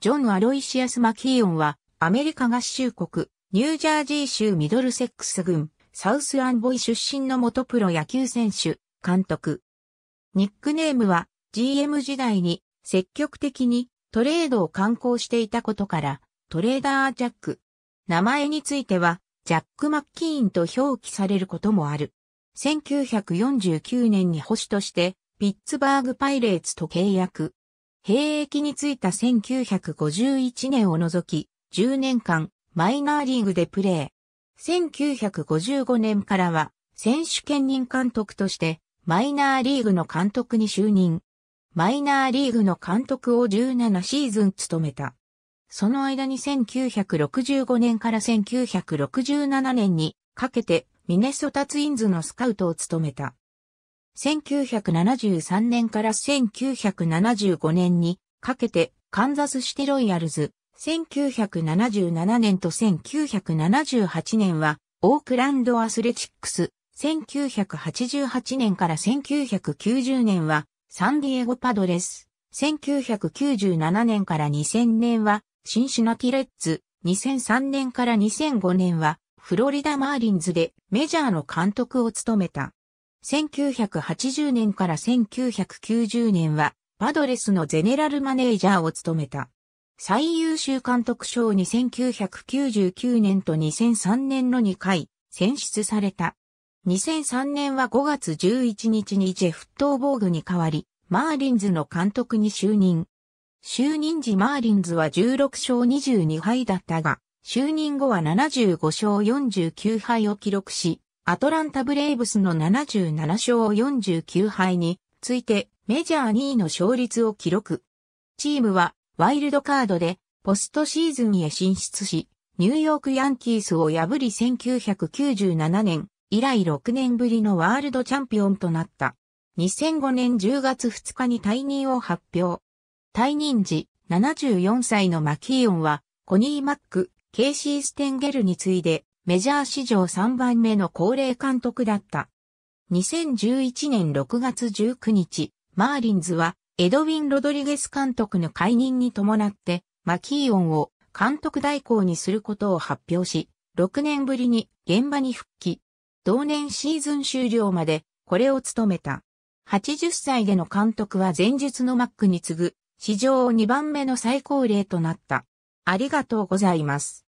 ジョン・アロイシアス・マキーオンは、アメリカ合衆国、ニュージャージー州ミドルセックス郡、サウスアンボイ出身の元プロ野球選手、監督。ニックネームは、GM 時代に積極的にトレードを観光していたことから、トレーダージャック。名前については、ジャック・マッキーンと表記されることもある。1949年に保守として、ピッツバーグパイレーツと契約。兵役に就いた1951年を除き、10年間、マイナーリーグでプレー。1955年からは、選手兼任監督として、マイナーリーグの監督に就任。マイナーリーグの監督を17シーズン務めた。その間に1965年から1967年にかけてミネソタツインズのスカウトを務めた。1973年から1975年にかけてカンザスシティロイヤルズ、1977年と1978年はオークランドアスレチックス、1988年から1990年はサンディエゴパドレス、1997年から2000年はシンシナティレッツ、2003年から2005年はフロリダマーリンズでメジャーの監督を務めた。1980年から1990年は、パドレスのゼネラルマネージャーを務めた。最優秀監督賞に1999年と2003年の2回選出された。2003年は5月11日にジェフ・トーボーグに代わり、マーリンズの監督に就任。就任時マーリンズは16勝22敗だったが、就任後は75勝49敗を記録し、アトランタブレイブスの77勝49敗についてメジャー2位の勝率を記録。チームはワイルドカードでポストシーズンへ進出し、ニューヨークヤンキースを破り1997年以来6年ぶりのワールドチャンピオンとなった。2005年10月2日に退任を発表。退任時、74歳のマキーオンは、コニー・マック、ケイシー・ステンゲルに次いで、メジャー史上3番目の高齢監督だった。2011年6月19日、マーリンズはエドウィン・ロドリゲス監督の解任に伴って、マキーオンを監督代行にすることを発表し、6年ぶりに現場に復帰。同年シーズン終了までこれを務めた。80歳での監督は前述のマックに次ぐ、史上2番目の最高齢となった。ありがとうございます。